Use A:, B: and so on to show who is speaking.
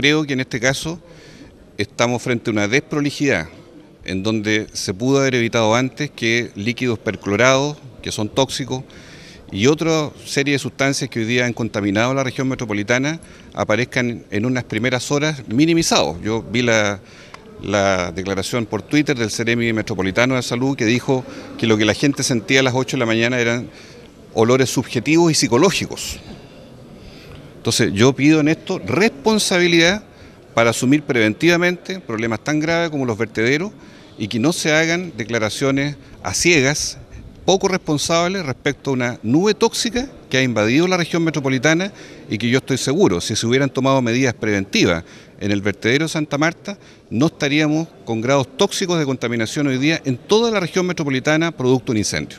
A: creo que en este caso estamos frente a una desprolijidad en donde se pudo haber evitado antes que líquidos perclorados, que son tóxicos, y otra serie de sustancias que hoy día han contaminado la región metropolitana aparezcan en unas primeras horas minimizados. Yo vi la, declaración por Twitter del Ceremi Metropolitano de Salud que dijo que lo que la gente sentía a las 8 de la mañana eran olores subjetivos y psicológicos. Entonces yo pido en esto responsabilidad para asumir preventivamente problemas tan graves como los vertederos y que no se hagan declaraciones a ciegas, poco responsables respecto a una nube tóxica que ha invadido la región metropolitana y que yo estoy seguro, si se hubieran tomado medidas preventivas en el vertedero Santa Marta, no estaríamos con grados tóxicos de contaminación hoy día en toda la región metropolitana producto de un incendio.